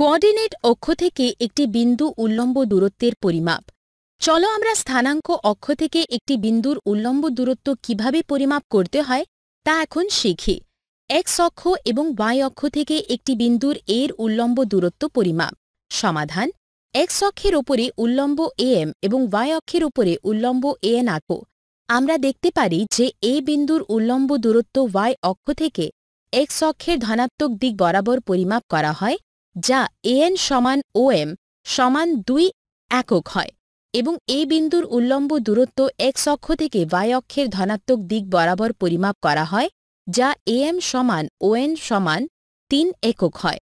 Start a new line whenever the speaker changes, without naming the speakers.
coordinate অক্ষ থেকে একটি বিন্দু উল্লম্ব দূরত্বের পরিমাপ চলো আমরা স্থানাঙ্ক অক্ষ থেকে একটি বিন্দুর উল্লম্ব দূরত্ব কিভাবে পরিমাপ করতে হয় তা এখন শিখি এক্স অক্ষ এবং ওয়াই অক্ষ থেকে একটি বিন্দুর এর উল্লম্ব দূরত্ব পরিমাপ সমাধান এক্স অক্ষের ওপরে উল্লম্ব এএম এবং ওয়াই অক্ষের ওপরে উল্লম্ব এন আঁকো আমরা দেখতে পারি যে এ বিন্দুর উল্লম্ব দূরত্ব ওয়াই অক্ষ থেকে এক্স অক্ষের ধনাত্মক দিক বরাবর পরিমাপ করা হয় যা এএন সমান ওএম সমান দুই একক হয় এবং এ বিন্দুর উল্লম্ব দূরত্ব এক্স অক্ষ থেকে ওয়াই অক্ষের ধনাত্মক দিক বরাবর পরিমাপ করা হয় যা এএম সমান ওএন সমান তিন একক হয়